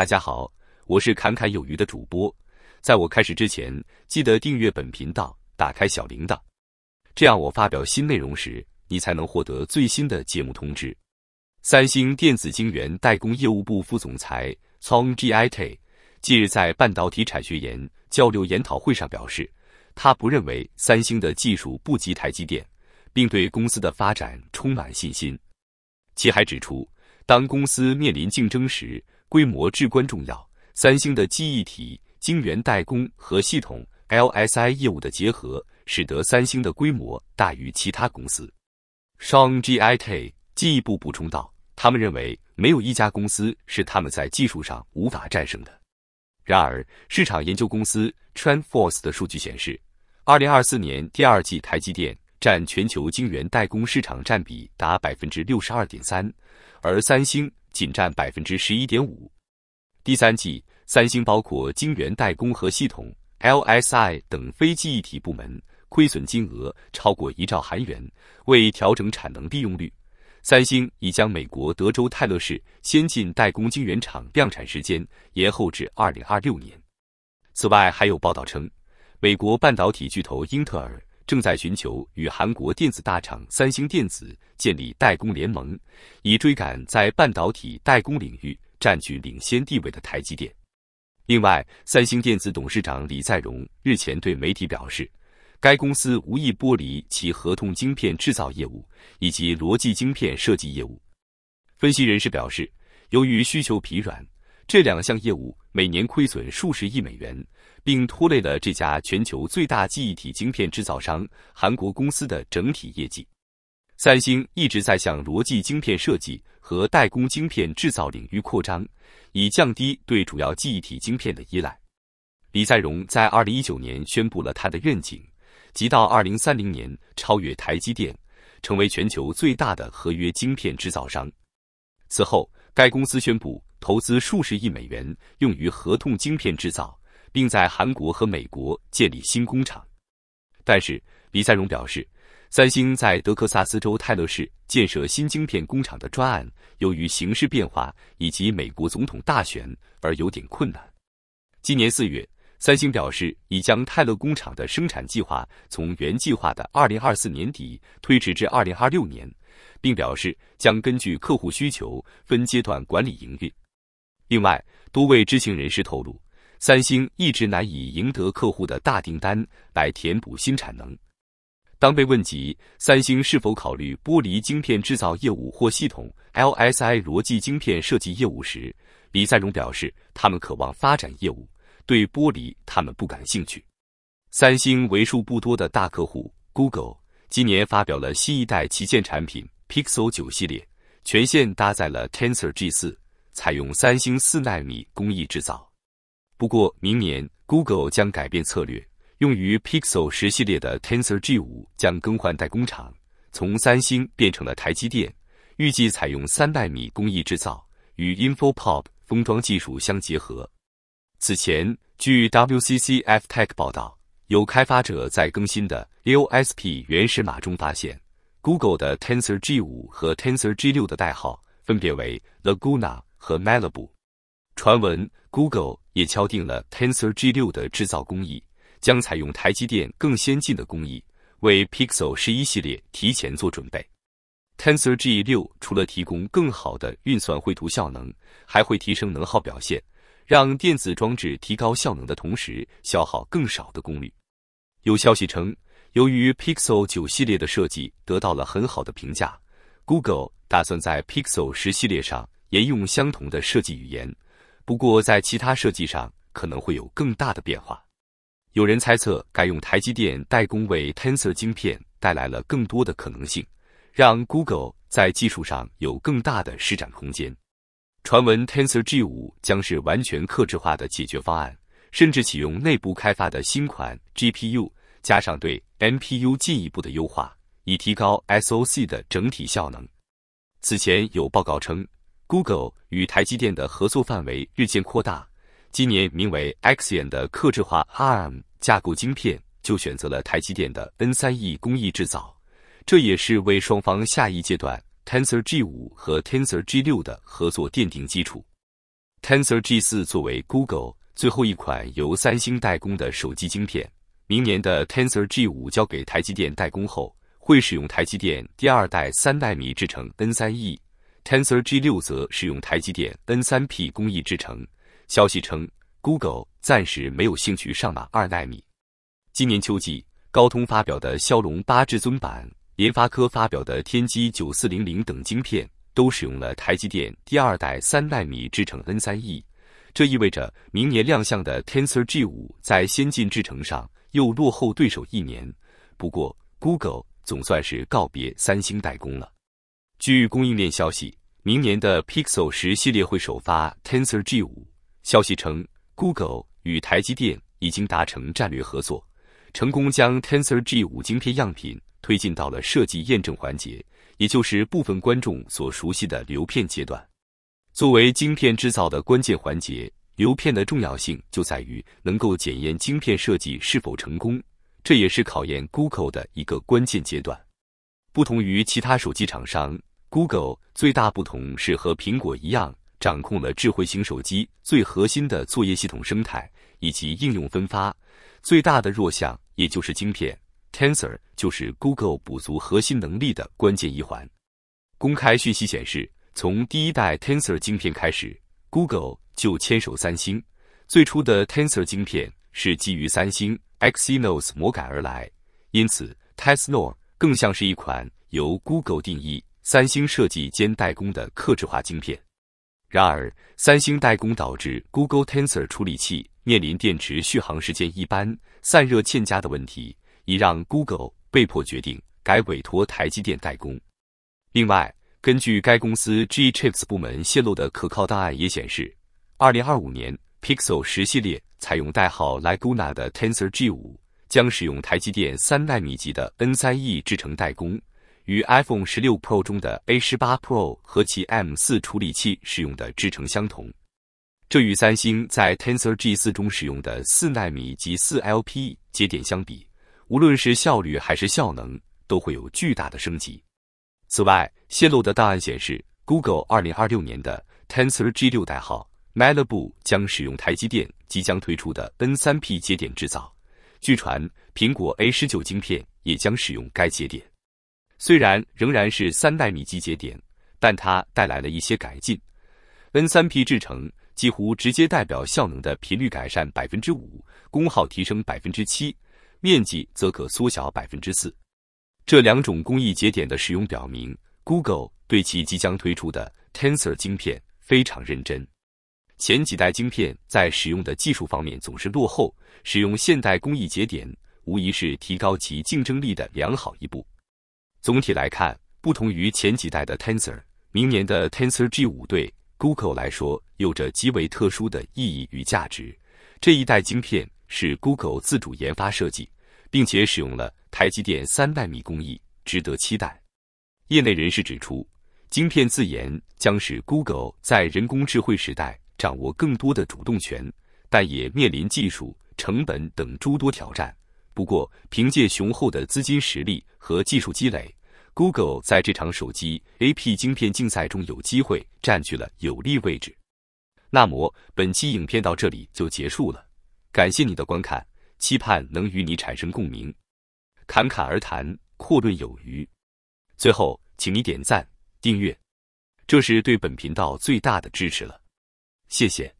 大家好，我是侃侃有余的主播。在我开始之前，记得订阅本频道，打开小铃铛，这样我发表新内容时，你才能获得最新的节目通知。三星电子晶圆代工业务部副总裁 t o n g i t 近日在半导体产学研交流研讨会上表示，他不认为三星的技术不及台积电，并对公司的发展充满信心。其还指出，当公司面临竞争时，规模至关重要。三星的记忆体晶圆代工和系统 LSI 业务的结合，使得三星的规模大于其他公司。s h o n g g i t 进一步补充道：“他们认为没有一家公司是他们在技术上无法战胜的。”然而，市场研究公司 TrendForce 的数据显示，二零二四年第二季台积电占全球晶圆代工市场占比达百分之六十二点三，而三星。仅占百分之十一点五。第三季，三星包括晶圆代工和系统 （LSI） 等非记忆体部门亏损金额超过一兆韩元。为调整产能利用率，三星已将美国德州泰勒市先进代工晶圆厂量产时间延后至二零二六年。此外，还有报道称，美国半导体巨头英特尔。正在寻求与韩国电子大厂三星电子建立代工联盟，以追赶在半导体代工领域占据领先地位的台积电。另外，三星电子董事长李在镕日前对媒体表示，该公司无意剥离其合同晶片制造业务以及逻辑晶片设计业务。分析人士表示，由于需求疲软。这两项业务每年亏损数十亿美元，并拖累了这家全球最大记忆体晶片制造商韩国公司的整体业绩。三星一直在向逻辑晶片设计和代工晶片制造领域扩张，以降低对主要记忆体晶片的依赖。李在镕在二零一九年宣布了他的愿景，即到二零三零年超越台积电，成为全球最大的合约晶片制造商。此后，该公司宣布。投资数十亿美元用于合同晶片制造，并在韩国和美国建立新工厂。但是，李在镕表示，三星在德克萨斯州泰勒市建设新晶片工厂的专案，由于形势变化以及美国总统大选而有点困难。今年四月，三星表示已将泰勒工厂的生产计划从原计划的2024年底推迟至2026年，并表示将根据客户需求分阶段管理营运。另外，多位知情人士透露，三星一直难以赢得客户的大订单来填补新产能。当被问及三星是否考虑剥离晶片制造业务或系统 LSI 逻辑晶片设计业务时，李在镕表示，他们渴望发展业务，对剥离他们不感兴趣。三星为数不多的大客户 Google 今年发表了新一代旗舰产品 Pixel 九系列，全线搭载了 Tensor G 四。采用三星四纳米工艺制造，不过明年 Google 将改变策略，用于 Pixel 十系列的 Tensor G 五将更换代工厂，从三星变成了台积电，预计采用三纳米工艺制造，与 Infopop 封装技术相结合。此前，据 WCCF Tech 报道，有开发者在更新的 AOSP 原始码中发现，Google 的 Tensor G 五和 Tensor G 六的代号分别为 Laguna。和 Malibu，传闻 Google 也敲定了 Tensor G 六的制造工艺，将采用台积电更先进的工艺，为 Pixel 十一系列提前做准备。Tensor G 六除了提供更好的运算绘图效能，还会提升能耗表现，让电子装置提高效能的同时消耗更少的功率。有消息称，由于 Pixel 九系列的设计得到了很好的评价，Google 打算在 Pixel 十系列上。沿用相同的设计语言，不过在其他设计上可能会有更大的变化。有人猜测，改用台积电代工为 Tensor 晶片带来了更多的可能性，让 Google 在技术上有更大的施展空间。传闻 Tensor G 五将是完全克制化的解决方案，甚至启用内部开发的新款 GPU，加上对 MPU 进一步的优化，以提高 SOC 的整体效能。此前有报告称。Google 与台积电的合作范围日渐扩大，今年名为 x i o n 的客制化 ARM 架构晶片就选择了台积电的 N3E 工艺制造，这也是为双方下一阶段 Tensor G5 和 Tensor G6 的合作奠定基础。Tensor G4 作为 Google 最后一款由三星代工的手机晶片，明年的 Tensor G5 交给台积电代工后，会使用台积电第二代三纳米制成 N3E。Tensor G 六则使用台积电 N 三 P 工艺制成。消息称，Google 暂时没有兴趣上马二纳米。今年秋季，高通发表的骁龙八至尊版、联发科发表的天玑九四零零等晶片，都使用了台积电第二代三纳米制成 N 三 E。这意味着，明年亮相的 Tensor G 五在先进制程上又落后对手一年。不过，Google 总算是告别三星代工了。据供应链消息。明年的 Pixel 十系列会首发 Tensor G 五。消息称，Google 与台积电已经达成战略合作，成功将 Tensor G 五晶片样品推进到了设计验证环节，也就是部分观众所熟悉的流片阶段。作为晶片制造的关键环节，流片的重要性就在于能够检验晶片设计是否成功，这也是考验 Google 的一个关键阶段。不同于其他手机厂商。Google 最大不同是和苹果一样，掌控了智慧型手机最核心的作业系统生态以及应用分发。最大的弱项也就是晶片，Tensor 就是 Google 补足核心能力的关键一环。公开讯息显示，从第一代 Tensor 晶片开始，Google 就牵手三星。最初的 Tensor 晶片是基于三星 Exynos 模改而来，因此 Tensor 更像是一款由 Google 定义。三星设计兼代工的刻制化晶片，然而三星代工导致 Google Tensor 处理器面临电池续航时间一般、散热欠佳的问题，已让 Google 被迫决定改委托台积电代工。另外，根据该公司 G Chips 部门泄露的可靠档案也显示，二零二五年 Pixel 十系列采用代号 Laguna 的 Tensor G 五将使用台积电三纳米级的 N 三 E 制程代工。与 iPhone 十六 Pro 中的 A 十八 Pro 和其 M 四处理器使用的制程相同，这与三星在 Tensor G 四中使用的四纳米及四 LP 节点相比，无论是效率还是效能都会有巨大的升级。此外，泄露的档案显示，Google 二零二六年的 Tensor G 六代号 Malibu 将使用台积电即将推出的 N 三 P 节点制造。据传，苹果 A 十九晶片也将使用该节点。虽然仍然是三纳米级节点，但它带来了一些改进。N 三 P 制成几乎直接代表效能的频率改善百分之五，功耗提升百分之七，面积则可缩小百分之四。这两种工艺节点的使用表明，Google 对其即将推出的 Tensor 晶片非常认真。前几代晶片在使用的技术方面总是落后，使用现代工艺节点无疑是提高其竞争力的良好一步。总体来看，不同于前几代的 Tensor，明年的 Tensor G5 对 Google 来说有着极为特殊的意义与价值。这一代晶片是 Google 自主研发设计，并且使用了台积电三纳米工艺，值得期待。业内人士指出，晶片自研将使 Google 在人工智慧时代掌握更多的主动权，但也面临技术、成本等诸多挑战。不过，凭借雄厚的资金实力和技术积累，Google 在这场手机 A P 晶片竞赛中有机会占据了有利位置。那么，本期影片到这里就结束了，感谢你的观看，期盼能与你产生共鸣。侃侃而谈，阔论有余。最后，请你点赞、订阅，这是对本频道最大的支持了。谢谢。